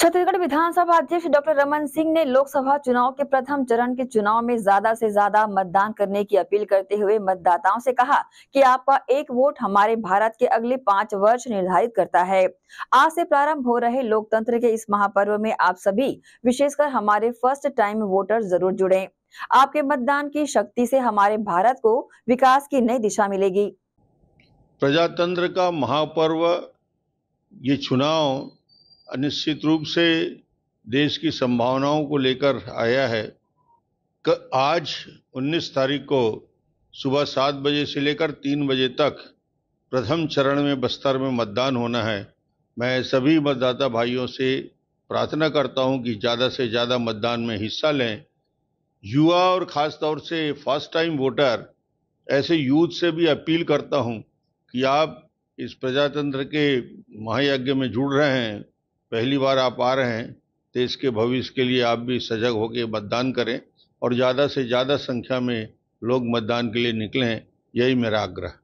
छत्तीसगढ़ विधानसभा अध्यक्ष डॉक्टर रमन सिंह ने लोकसभा चुनाव के प्रथम चरण के चुनाव में ज्यादा से ज्यादा मतदान करने की अपील करते हुए मतदाताओं से कहा कि आपका एक वोट हमारे भारत के अगले पांच वर्ष निर्धारित करता है आज से प्रारंभ हो रहे लोकतंत्र के इस महापर्व में आप सभी विशेषकर हमारे फर्स्ट टाइम वोटर जरूर जुड़े आपके मतदान की शक्ति से हमारे भारत को विकास की नई दिशा मिलेगी प्रजातंत्र का महापर्व ये चुनाव निश्चित रूप से देश की संभावनाओं को लेकर आया है क, आज 19 तारीख को सुबह सात बजे से लेकर तीन बजे तक प्रथम चरण में बस्तर में मतदान होना है मैं सभी मतदाता भाइयों से प्रार्थना करता हूं कि ज़्यादा से ज़्यादा मतदान में हिस्सा लें युवा और ख़ास तौर से फर्स्ट टाइम वोटर ऐसे यूथ से भी अपील करता हूं कि आप इस प्रजातंत्र के महायज्ञ में जुड़ रहे हैं पहली बार आप आ रहे हैं तो इसके भविष्य के लिए आप भी सजग होकर मतदान करें और ज़्यादा से ज़्यादा संख्या में लोग मतदान के लिए निकलें यही मेरा आग्रह